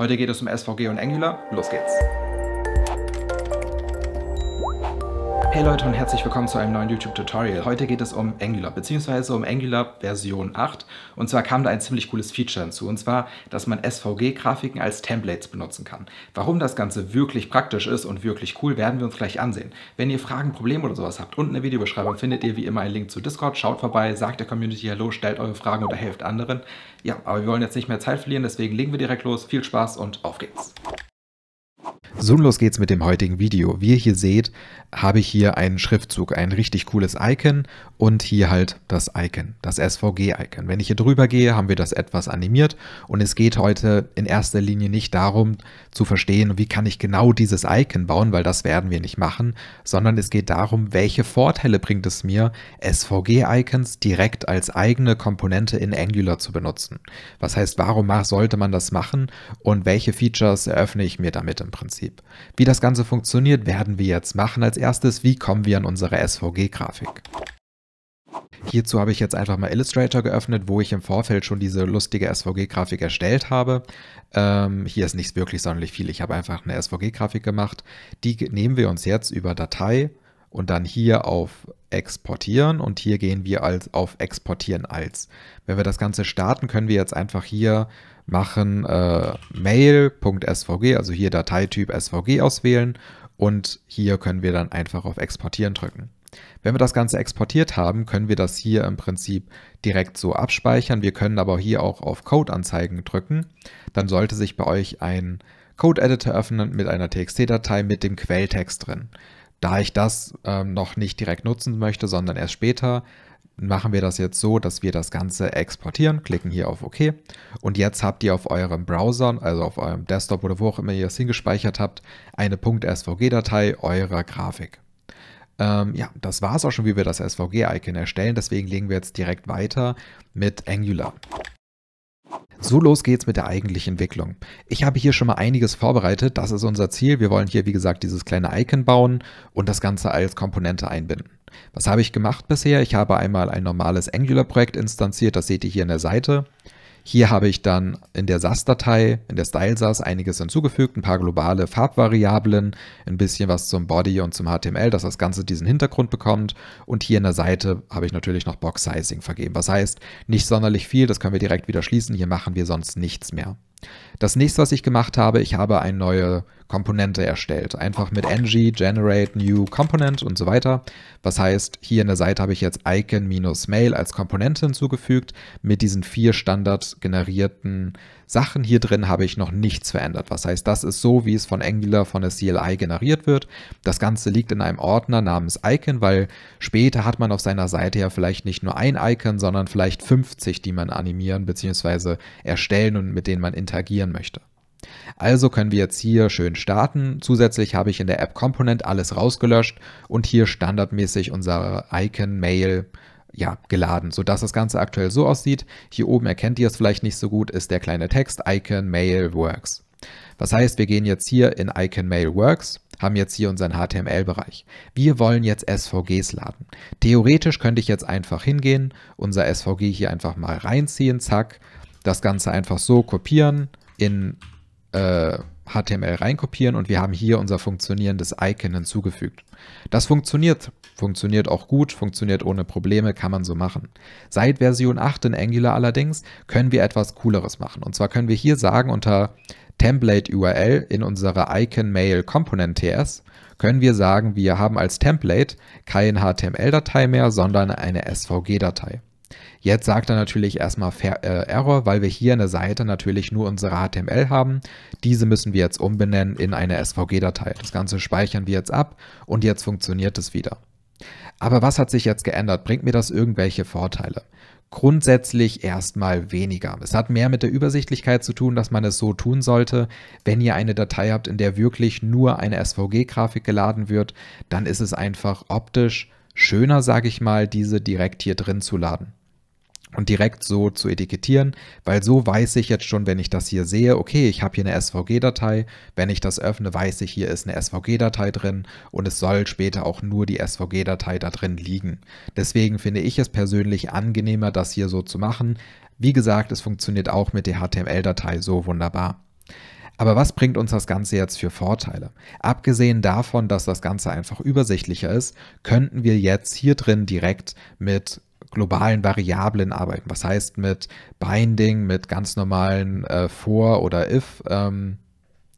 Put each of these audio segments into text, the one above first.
Heute geht es um SVG und Angular. Los geht's! Hey Leute und herzlich willkommen zu einem neuen YouTube-Tutorial. Heute geht es um Angular, bzw. um Angular Version 8. Und zwar kam da ein ziemlich cooles Feature hinzu, und zwar, dass man SVG-Grafiken als Templates benutzen kann. Warum das Ganze wirklich praktisch ist und wirklich cool, werden wir uns gleich ansehen. Wenn ihr Fragen, Probleme oder sowas habt, unten in der Videobeschreibung findet ihr wie immer einen Link zu Discord. Schaut vorbei, sagt der Community Hallo, stellt eure Fragen oder helft anderen. Ja, aber wir wollen jetzt nicht mehr Zeit verlieren, deswegen legen wir direkt los. Viel Spaß und auf geht's. So, los geht's mit dem heutigen Video. Wie ihr hier seht, habe ich hier einen Schriftzug, ein richtig cooles Icon und hier halt das Icon, das SVG-Icon. Wenn ich hier drüber gehe, haben wir das etwas animiert und es geht heute in erster Linie nicht darum zu verstehen, wie kann ich genau dieses Icon bauen, weil das werden wir nicht machen, sondern es geht darum, welche Vorteile bringt es mir, SVG-Icons direkt als eigene Komponente in Angular zu benutzen. Was heißt, warum sollte man das machen und welche Features eröffne ich mir damit im Prinzip? Prinzip. Wie das Ganze funktioniert, werden wir jetzt machen. Als erstes, wie kommen wir an unsere SVG-Grafik? Hierzu habe ich jetzt einfach mal Illustrator geöffnet, wo ich im Vorfeld schon diese lustige SVG-Grafik erstellt habe. Ähm, hier ist nichts wirklich sonderlich viel. Ich habe einfach eine SVG-Grafik gemacht. Die nehmen wir uns jetzt über Datei, und dann hier auf Exportieren und hier gehen wir als auf Exportieren als. Wenn wir das Ganze starten, können wir jetzt einfach hier machen äh, mail.svg, also hier Dateityp svg auswählen und hier können wir dann einfach auf Exportieren drücken. Wenn wir das Ganze exportiert haben, können wir das hier im Prinzip direkt so abspeichern. Wir können aber hier auch auf Code anzeigen drücken. Dann sollte sich bei euch ein Code-Editor öffnen mit einer TXT-Datei mit dem Quelltext drin. Da ich das ähm, noch nicht direkt nutzen möchte, sondern erst später, machen wir das jetzt so, dass wir das Ganze exportieren, klicken hier auf OK und jetzt habt ihr auf eurem Browser, also auf eurem Desktop oder wo auch immer ihr es hingespeichert habt, eine .svg-Datei eurer Grafik. Ähm, ja, das war es auch schon, wie wir das SVG-Icon erstellen, deswegen legen wir jetzt direkt weiter mit Angular. So los geht's mit der eigentlichen Entwicklung. Ich habe hier schon mal einiges vorbereitet, das ist unser Ziel. Wir wollen hier, wie gesagt, dieses kleine Icon bauen und das Ganze als Komponente einbinden. Was habe ich gemacht bisher? Ich habe einmal ein normales Angular-Projekt instanziert, das seht ihr hier an der Seite. Hier habe ich dann in der SAS-Datei, in der Style-SAS, einiges hinzugefügt, ein paar globale Farbvariablen, ein bisschen was zum Body und zum HTML, dass das Ganze diesen Hintergrund bekommt. Und hier in der Seite habe ich natürlich noch Box-Sizing vergeben. Was heißt, nicht sonderlich viel, das können wir direkt wieder schließen. Hier machen wir sonst nichts mehr. Das nächste, was ich gemacht habe, ich habe eine neue Komponente erstellt. Einfach mit ng generate new component und so weiter. Was heißt, hier in der Seite habe ich jetzt icon-mail als Komponente hinzugefügt. Mit diesen vier standard generierten Sachen hier drin habe ich noch nichts verändert. Was heißt, das ist so, wie es von Angular von der CLI generiert wird. Das Ganze liegt in einem Ordner namens Icon, weil später hat man auf seiner Seite ja vielleicht nicht nur ein Icon, sondern vielleicht 50, die man animieren bzw. erstellen und mit denen man interagieren möchte. Also können wir jetzt hier schön starten. Zusätzlich habe ich in der App Component alles rausgelöscht und hier standardmäßig unser Icon Mail ja, geladen, sodass das Ganze aktuell so aussieht. Hier oben erkennt ihr es vielleicht nicht so gut, ist der kleine Text Icon Mail Works. Was heißt, wir gehen jetzt hier in Icon Mail Works, haben jetzt hier unseren HTML-Bereich. Wir wollen jetzt SVGs laden. Theoretisch könnte ich jetzt einfach hingehen, unser SVG hier einfach mal reinziehen, zack, das Ganze einfach so kopieren, in äh, HTML reinkopieren und wir haben hier unser funktionierendes Icon hinzugefügt. Das funktioniert, funktioniert auch gut, funktioniert ohne Probleme, kann man so machen. Seit Version 8 in Angular allerdings können wir etwas Cooleres machen. Und zwar können wir hier sagen, unter Template URL in unserer Icon Mail Component TS können wir sagen, wir haben als Template keine HTML-Datei mehr, sondern eine SVG-Datei. Jetzt sagt er natürlich erstmal äh, Error, weil wir hier in der Seite natürlich nur unsere HTML haben. Diese müssen wir jetzt umbenennen in eine SVG-Datei. Das Ganze speichern wir jetzt ab und jetzt funktioniert es wieder. Aber was hat sich jetzt geändert? Bringt mir das irgendwelche Vorteile? Grundsätzlich erstmal weniger. Es hat mehr mit der Übersichtlichkeit zu tun, dass man es so tun sollte. Wenn ihr eine Datei habt, in der wirklich nur eine SVG-Grafik geladen wird, dann ist es einfach optisch schöner, sage ich mal, diese direkt hier drin zu laden und direkt so zu etikettieren, weil so weiß ich jetzt schon, wenn ich das hier sehe, okay, ich habe hier eine SVG-Datei, wenn ich das öffne, weiß ich, hier ist eine SVG-Datei drin und es soll später auch nur die SVG-Datei da drin liegen. Deswegen finde ich es persönlich angenehmer, das hier so zu machen. Wie gesagt, es funktioniert auch mit der HTML-Datei so wunderbar. Aber was bringt uns das Ganze jetzt für Vorteile? Abgesehen davon, dass das Ganze einfach übersichtlicher ist, könnten wir jetzt hier drin direkt mit globalen Variablen arbeiten. Was heißt mit Binding, mit ganz normalen äh, For- oder If? Ähm,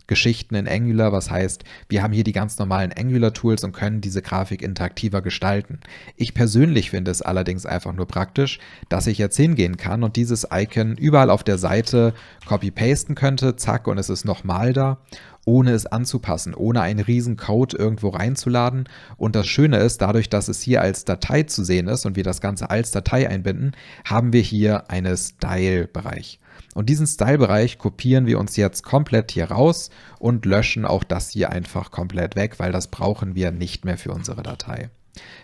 Geschichten in Angular, was heißt, wir haben hier die ganz normalen Angular-Tools und können diese Grafik interaktiver gestalten. Ich persönlich finde es allerdings einfach nur praktisch, dass ich jetzt hingehen kann und dieses Icon überall auf der Seite copy-pasten könnte, zack, und es ist nochmal da ohne es anzupassen, ohne einen riesen Code irgendwo reinzuladen. Und das Schöne ist, dadurch, dass es hier als Datei zu sehen ist und wir das Ganze als Datei einbinden, haben wir hier einen Style-Bereich. Und diesen Style-Bereich kopieren wir uns jetzt komplett hier raus und löschen auch das hier einfach komplett weg, weil das brauchen wir nicht mehr für unsere Datei.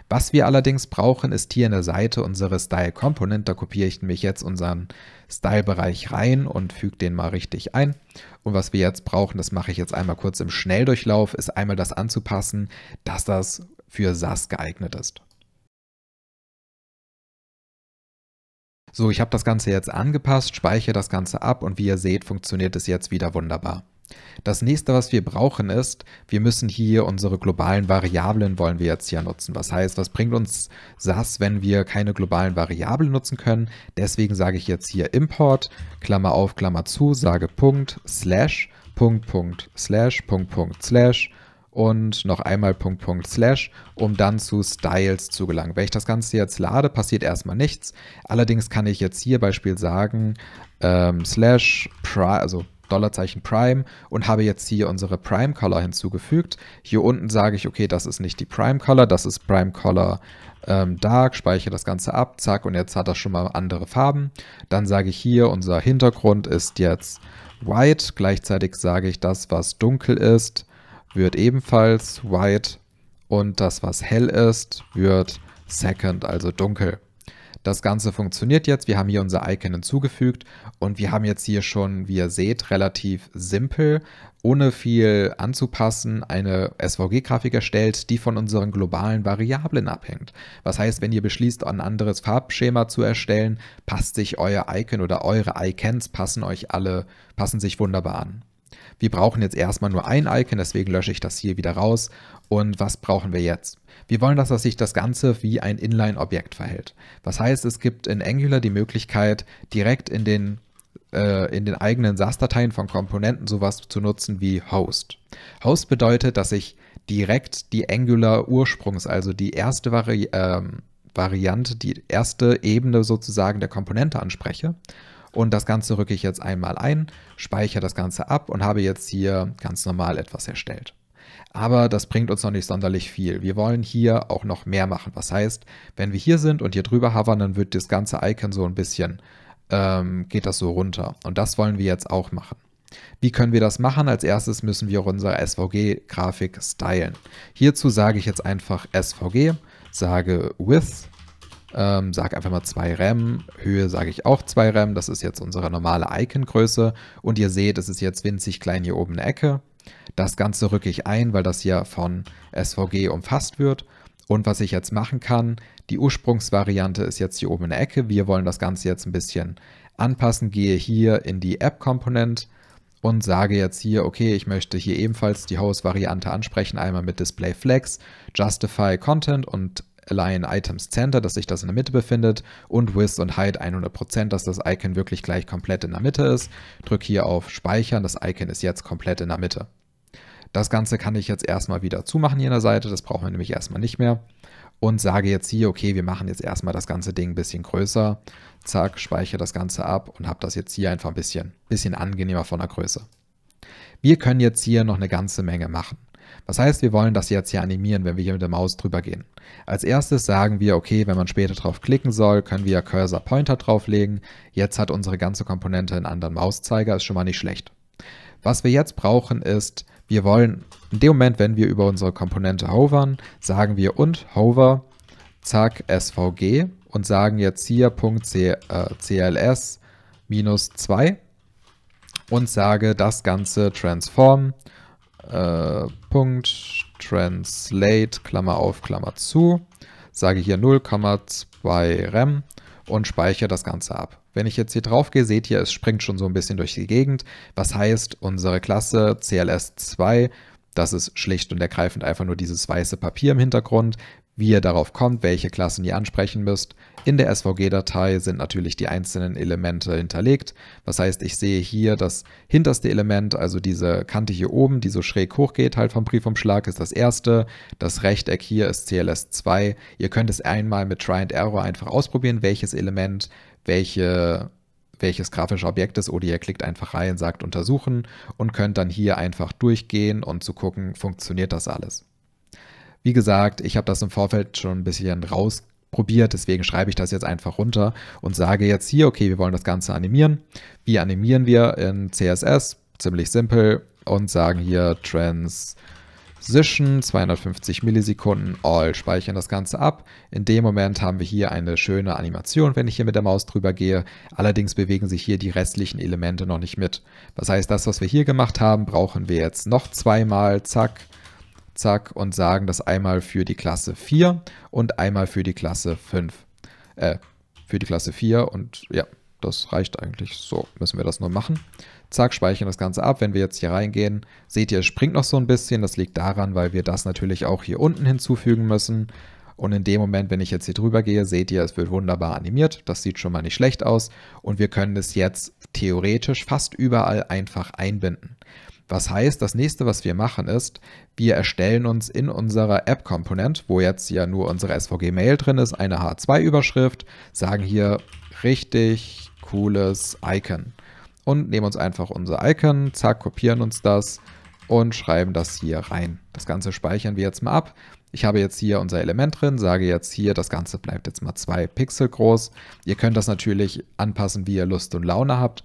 Was wir allerdings brauchen, ist hier in der Seite unsere Style Component. Da kopiere ich nämlich jetzt unseren Style-Bereich rein und füge den mal richtig ein. Und was wir jetzt brauchen, das mache ich jetzt einmal kurz im Schnelldurchlauf, ist einmal das anzupassen, dass das für SAS geeignet ist. So, ich habe das Ganze jetzt angepasst, speichere das Ganze ab und wie ihr seht, funktioniert es jetzt wieder wunderbar. Das nächste, was wir brauchen, ist, wir müssen hier unsere globalen Variablen wollen wir jetzt hier nutzen. Was heißt, was bringt uns SAS, wenn wir keine globalen Variablen nutzen können? Deswegen sage ich jetzt hier import, Klammer auf, Klammer zu, sage Punkt, Slash, Punkt, Punkt, Slash, Punkt, Punkt, Slash und noch einmal Punkt, Punkt, Slash, um dann zu Styles zu gelangen. Wenn ich das Ganze jetzt lade, passiert erstmal nichts. Allerdings kann ich jetzt hier Beispiel sagen, ähm, Slash, Pri also Dollarzeichen Prime und habe jetzt hier unsere Prime Color hinzugefügt. Hier unten sage ich, okay, das ist nicht die Prime Color, das ist Prime Color ähm, Dark, speichere das Ganze ab, zack, und jetzt hat das schon mal andere Farben. Dann sage ich hier, unser Hintergrund ist jetzt White, gleichzeitig sage ich das, was dunkel ist, wird ebenfalls White und das, was hell ist, wird Second, also dunkel. Das Ganze funktioniert jetzt. Wir haben hier unser Icon hinzugefügt und wir haben jetzt hier schon, wie ihr seht, relativ simpel, ohne viel anzupassen, eine SVG-Grafik erstellt, die von unseren globalen Variablen abhängt. Was heißt, wenn ihr beschließt, ein anderes Farbschema zu erstellen, passt sich euer Icon oder eure Icons passen euch alle, passen sich wunderbar an. Wir brauchen jetzt erstmal nur ein Icon, deswegen lösche ich das hier wieder raus. Und was brauchen wir jetzt? Wir wollen, dass sich das Ganze wie ein Inline-Objekt verhält. Was heißt, es gibt in Angular die Möglichkeit, direkt in den äh, in den eigenen SAS-Dateien von Komponenten sowas zu nutzen wie Host. Host bedeutet, dass ich direkt die Angular-Ursprungs, also die erste Vari äh, Variante, die erste Ebene sozusagen der Komponente anspreche und das Ganze rücke ich jetzt einmal ein, speichere das Ganze ab und habe jetzt hier ganz normal etwas erstellt. Aber das bringt uns noch nicht sonderlich viel. Wir wollen hier auch noch mehr machen. Was heißt, wenn wir hier sind und hier drüber hovern, dann wird das ganze Icon so ein bisschen, ähm, geht das so runter. Und das wollen wir jetzt auch machen. Wie können wir das machen? Als erstes müssen wir unsere SVG-Grafik stylen. Hierzu sage ich jetzt einfach SVG, sage with ähm, sag einfach mal 2 RAM, Höhe sage ich auch 2 RAM, das ist jetzt unsere normale Icon-Größe und ihr seht, es ist jetzt winzig klein hier oben in der Ecke. Das Ganze rücke ich ein, weil das hier von SVG umfasst wird und was ich jetzt machen kann, die Ursprungsvariante ist jetzt hier oben in der Ecke, wir wollen das Ganze jetzt ein bisschen anpassen, gehe hier in die App-Komponent und sage jetzt hier, okay, ich möchte hier ebenfalls die Host-Variante ansprechen, einmal mit Display Flex, Justify Content und Align Items Center, dass sich das in der Mitte befindet und Width und Height 100%, dass das Icon wirklich gleich komplett in der Mitte ist. Drücke hier auf Speichern, das Icon ist jetzt komplett in der Mitte. Das Ganze kann ich jetzt erstmal wieder zumachen hier in der Seite, das brauchen wir nämlich erstmal nicht mehr. Und sage jetzt hier, okay, wir machen jetzt erstmal das ganze Ding ein bisschen größer. Zack, speichere das Ganze ab und habe das jetzt hier einfach ein bisschen, bisschen angenehmer von der Größe. Wir können jetzt hier noch eine ganze Menge machen. Das heißt, wir wollen das jetzt hier animieren, wenn wir hier mit der Maus drüber gehen. Als erstes sagen wir, okay, wenn man später drauf klicken soll, können wir Cursor Pointer drauflegen. Jetzt hat unsere ganze Komponente einen anderen Mauszeiger, ist schon mal nicht schlecht. Was wir jetzt brauchen ist, wir wollen in dem Moment, wenn wir über unsere Komponente hovern, sagen wir und hover, zack, svg und sagen jetzt hier .cls-2 äh, und sage das Ganze transform äh, Punkt, Translate, Klammer auf, Klammer zu, sage hier 0,2 rem und speichere das Ganze ab. Wenn ich jetzt hier drauf gehe, seht ihr, es springt schon so ein bisschen durch die Gegend. Was heißt, unsere Klasse CLS2, das ist schlicht und ergreifend einfach nur dieses weiße Papier im Hintergrund wie ihr darauf kommt, welche Klassen ihr ansprechen müsst. In der SVG-Datei sind natürlich die einzelnen Elemente hinterlegt. Was heißt, ich sehe hier das hinterste Element, also diese Kante hier oben, die so schräg hochgeht, halt vom Briefumschlag, ist das erste. Das Rechteck hier ist CLS2. Ihr könnt es einmal mit Try and Error einfach ausprobieren, welches Element welche welches grafische Objekt ist oder ihr klickt einfach rein, sagt untersuchen und könnt dann hier einfach durchgehen und zu gucken, funktioniert das alles. Wie gesagt, ich habe das im Vorfeld schon ein bisschen rausprobiert, deswegen schreibe ich das jetzt einfach runter und sage jetzt hier, okay, wir wollen das Ganze animieren. Wie animieren wir in CSS? Ziemlich simpel und sagen hier trans Transition, 250 Millisekunden, all, speichern das Ganze ab. In dem Moment haben wir hier eine schöne Animation, wenn ich hier mit der Maus drüber gehe. Allerdings bewegen sich hier die restlichen Elemente noch nicht mit. Das heißt, das, was wir hier gemacht haben, brauchen wir jetzt noch zweimal, zack, zack, und sagen das einmal für die Klasse 4 und einmal für die Klasse 5. Äh, für die Klasse 4 und ja, das reicht eigentlich. So müssen wir das nur machen. Zack, speichern das Ganze ab. Wenn wir jetzt hier reingehen, seht ihr, es springt noch so ein bisschen. Das liegt daran, weil wir das natürlich auch hier unten hinzufügen müssen. Und in dem Moment, wenn ich jetzt hier drüber gehe, seht ihr, es wird wunderbar animiert. Das sieht schon mal nicht schlecht aus. Und wir können es jetzt theoretisch fast überall einfach einbinden. Was heißt, das nächste, was wir machen, ist, wir erstellen uns in unserer App-Komponent, wo jetzt ja nur unsere SVG-Mail drin ist, eine H2-Überschrift, sagen hier richtig cooles Icon und nehmen uns einfach unser Icon, zack, kopieren uns das und schreiben das hier rein. Das Ganze speichern wir jetzt mal ab. Ich habe jetzt hier unser Element drin, sage jetzt hier, das Ganze bleibt jetzt mal zwei Pixel groß. Ihr könnt das natürlich anpassen, wie ihr Lust und Laune habt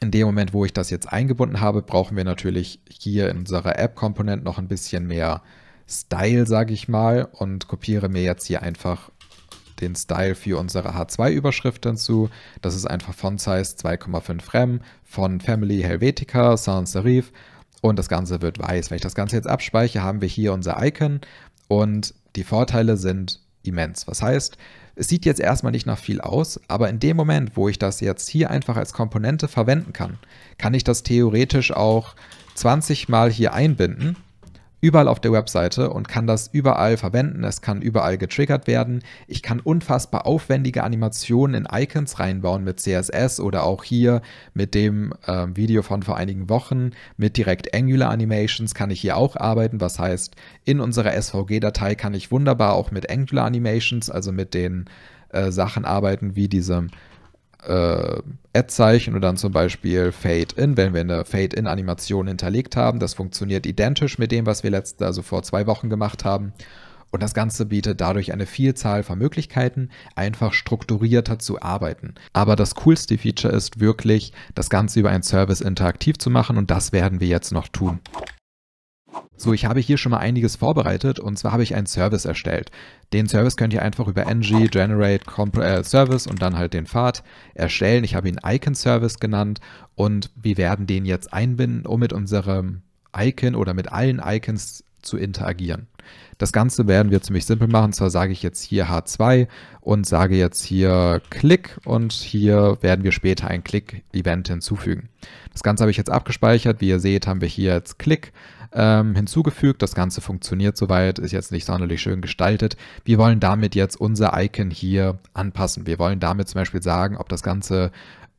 in dem Moment, wo ich das jetzt eingebunden habe, brauchen wir natürlich hier in unserer App-Komponent noch ein bisschen mehr Style, sage ich mal, und kopiere mir jetzt hier einfach den Style für unsere H2-Überschrift hinzu. Das ist einfach Font Size 2,5 Rem von Family Helvetica, Sans Serif und das Ganze wird weiß. Wenn ich das Ganze jetzt abspeichere, haben wir hier unser Icon und die Vorteile sind immens. Was heißt, es sieht jetzt erstmal nicht nach viel aus, aber in dem Moment, wo ich das jetzt hier einfach als Komponente verwenden kann, kann ich das theoretisch auch 20 mal hier einbinden überall auf der Webseite und kann das überall verwenden. Es kann überall getriggert werden. Ich kann unfassbar aufwendige Animationen in Icons reinbauen mit CSS oder auch hier mit dem äh, Video von vor einigen Wochen mit direkt Angular Animations kann ich hier auch arbeiten. Was heißt, in unserer SVG-Datei kann ich wunderbar auch mit Angular Animations, also mit den äh, Sachen arbeiten wie diesem äh, Ad-Zeichen und dann zum Beispiel Fade-In, wenn wir eine Fade-In-Animation hinterlegt haben. Das funktioniert identisch mit dem, was wir letzte, also vor zwei Wochen gemacht haben. Und das Ganze bietet dadurch eine Vielzahl von Möglichkeiten, einfach strukturierter zu arbeiten. Aber das coolste Feature ist wirklich, das Ganze über einen Service interaktiv zu machen und das werden wir jetzt noch tun. So, ich habe hier schon mal einiges vorbereitet und zwar habe ich einen Service erstellt. Den Service könnt ihr einfach über ng generate äh, service und dann halt den Pfad erstellen. Ich habe ihn Icon Service genannt und wir werden den jetzt einbinden, um mit unserem Icon oder mit allen Icons zu interagieren. Das Ganze werden wir ziemlich simpel machen. zwar sage ich jetzt hier H2 und sage jetzt hier Klick und hier werden wir später ein Klick-Event hinzufügen. Das Ganze habe ich jetzt abgespeichert. Wie ihr seht, haben wir hier jetzt Klick ähm, hinzugefügt. Das Ganze funktioniert soweit, ist jetzt nicht sonderlich schön gestaltet. Wir wollen damit jetzt unser Icon hier anpassen. Wir wollen damit zum Beispiel sagen, ob das Ganze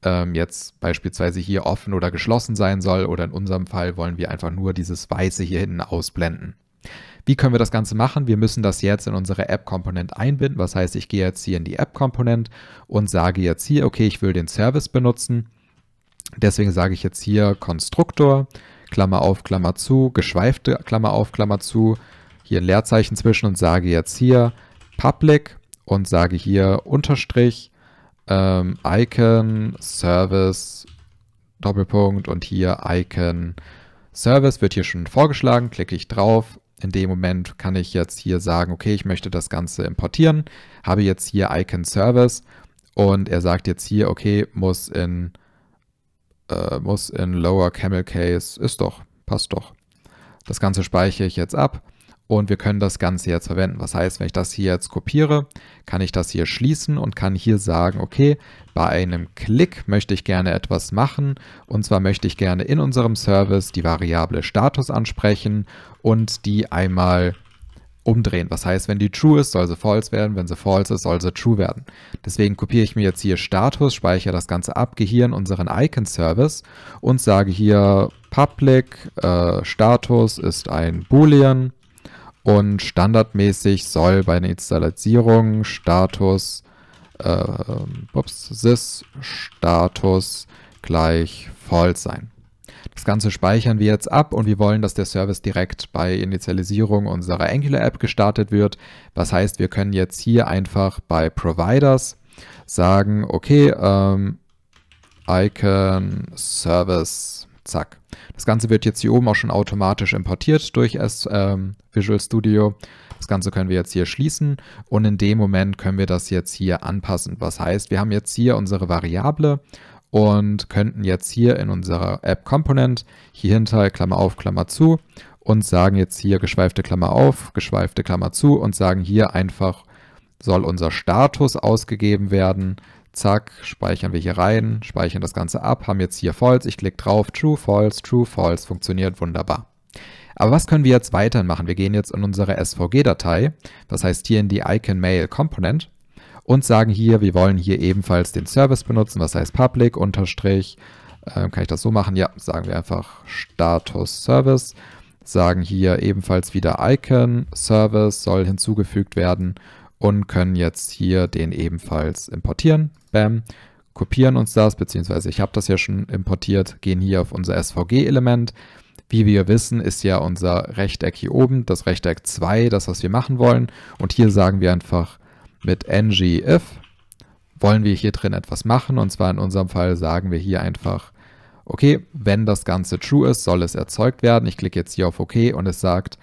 ähm, jetzt beispielsweise hier offen oder geschlossen sein soll oder in unserem Fall wollen wir einfach nur dieses Weiße hier hinten ausblenden. Wie können wir das Ganze machen? Wir müssen das jetzt in unsere App-Komponent einbinden. Was heißt, ich gehe jetzt hier in die App-Komponent und sage jetzt hier, okay, ich will den Service benutzen. Deswegen sage ich jetzt hier Konstruktor Klammer auf, Klammer zu, geschweifte Klammer auf, Klammer zu, hier ein Leerzeichen zwischen und sage jetzt hier public und sage hier Unterstrich, ähm, Icon, Service, Doppelpunkt und hier Icon, Service wird hier schon vorgeschlagen, klicke ich drauf. In dem Moment kann ich jetzt hier sagen, okay, ich möchte das Ganze importieren, habe jetzt hier Icon Service und er sagt jetzt hier, okay, muss in äh, muss in Lower Camel Case, ist doch, passt doch. Das Ganze speichere ich jetzt ab und wir können das Ganze jetzt verwenden. Was heißt, wenn ich das hier jetzt kopiere, kann ich das hier schließen und kann hier sagen, okay, bei einem Klick möchte ich gerne etwas machen und zwar möchte ich gerne in unserem Service die Variable Status ansprechen und die einmal umdrehen. Was heißt, wenn die true ist, soll sie false werden, wenn sie false ist, soll sie true werden. Deswegen kopiere ich mir jetzt hier Status, speichere das Ganze ab, gehe hier in unseren Icon-Service und sage hier public äh, Status ist ein Boolean und standardmäßig soll bei einer Installation Status äh, ups, sys Status gleich false sein. Das Ganze speichern wir jetzt ab und wir wollen, dass der Service direkt bei Initialisierung unserer Angular-App gestartet wird. Was heißt, wir können jetzt hier einfach bei Providers sagen, okay, ähm, Icon Service, zack. Das Ganze wird jetzt hier oben auch schon automatisch importiert durch S, ähm, Visual Studio. Das Ganze können wir jetzt hier schließen und in dem Moment können wir das jetzt hier anpassen. Was heißt, wir haben jetzt hier unsere Variable und könnten jetzt hier in unserer App Component hier hinter Klammer auf, Klammer zu und sagen jetzt hier geschweifte Klammer auf, geschweifte Klammer zu und sagen hier einfach soll unser Status ausgegeben werden. Zack, speichern wir hier rein, speichern das Ganze ab, haben jetzt hier false, ich klicke drauf, true, false, true, false, funktioniert wunderbar. Aber was können wir jetzt weitermachen? Wir gehen jetzt in unsere SVG-Datei, das heißt hier in die Icon Mail Component und sagen hier, wir wollen hier ebenfalls den Service benutzen, was heißt public unterstrich, äh, kann ich das so machen? Ja, sagen wir einfach Status Service, sagen hier ebenfalls wieder Icon Service soll hinzugefügt werden und können jetzt hier den ebenfalls importieren. Bam kopieren uns das, beziehungsweise ich habe das ja schon importiert, gehen hier auf unser SVG-Element. Wie wir wissen, ist ja unser Rechteck hier oben, das Rechteck 2, das, was wir machen wollen. Und hier sagen wir einfach mit ng-if wollen wir hier drin etwas machen. Und zwar in unserem Fall sagen wir hier einfach, okay, wenn das Ganze true ist, soll es erzeugt werden. Ich klicke jetzt hier auf OK und es sagt,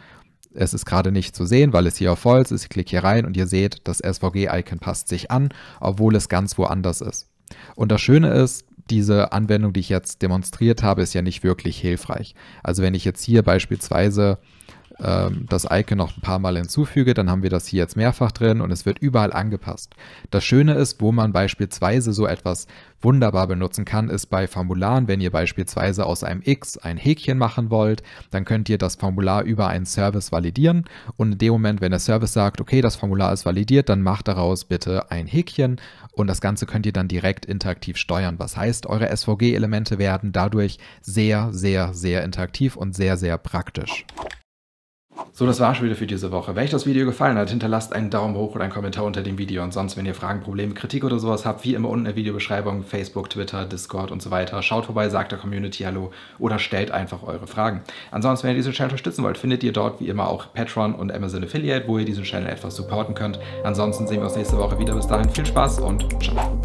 es ist gerade nicht zu sehen, weil es hier auf False ist. Ich klicke hier rein und ihr seht, das SVG-Icon passt sich an, obwohl es ganz woanders ist. Und das Schöne ist, diese Anwendung, die ich jetzt demonstriert habe, ist ja nicht wirklich hilfreich. Also wenn ich jetzt hier beispielsweise ähm, das Icon noch ein paar Mal hinzufüge, dann haben wir das hier jetzt mehrfach drin und es wird überall angepasst. Das Schöne ist, wo man beispielsweise so etwas wunderbar benutzen kann, ist bei Formularen, wenn ihr beispielsweise aus einem X ein Häkchen machen wollt, dann könnt ihr das Formular über einen Service validieren und in dem Moment, wenn der Service sagt, okay, das Formular ist validiert, dann macht daraus bitte ein Häkchen und das Ganze könnt ihr dann direkt interaktiv steuern. Was heißt, eure SVG-Elemente werden dadurch sehr, sehr, sehr interaktiv und sehr, sehr praktisch. So, das war schon wieder für diese Woche. Wenn euch das Video gefallen hat, hinterlasst einen Daumen hoch oder einen Kommentar unter dem Video. Und sonst, wenn ihr Fragen, Probleme, Kritik oder sowas habt, wie immer unten in der Videobeschreibung, Facebook, Twitter, Discord und so weiter. Schaut vorbei, sagt der Community Hallo oder stellt einfach eure Fragen. Ansonsten, wenn ihr diesen Channel unterstützen wollt, findet ihr dort wie immer auch Patreon und Amazon Affiliate, wo ihr diesen Channel etwas supporten könnt. Ansonsten sehen wir uns nächste Woche wieder. Bis dahin viel Spaß und ciao.